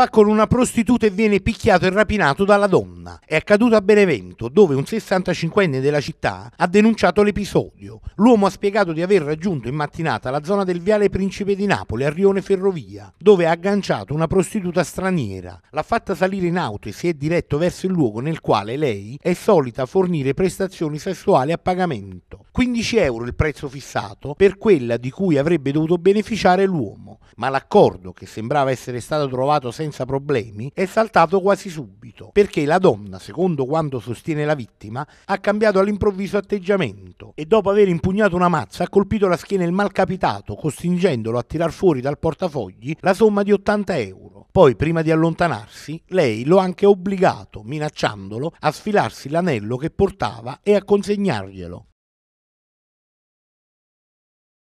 va con una prostituta e viene picchiato e rapinato dalla donna. È accaduto a Benevento, dove un 65enne della città ha denunciato l'episodio. L'uomo ha spiegato di aver raggiunto in mattinata la zona del viale Principe di Napoli, a Rione Ferrovia, dove ha agganciato una prostituta straniera. L'ha fatta salire in auto e si è diretto verso il luogo nel quale lei è solita fornire prestazioni sessuali a pagamento. 15 euro il prezzo fissato per quella di cui avrebbe dovuto beneficiare l'uomo, ma l'accordo, che sembrava essere stato trovato senza problemi, è saltato quasi subito, perché la donna, secondo quanto sostiene la vittima, ha cambiato all'improvviso atteggiamento e dopo aver impugnato una mazza ha colpito la schiena il malcapitato, costringendolo a tirar fuori dal portafogli la somma di 80 euro. Poi, prima di allontanarsi, lei lo ha anche obbligato, minacciandolo, a sfilarsi l'anello che portava e a consegnarglielo.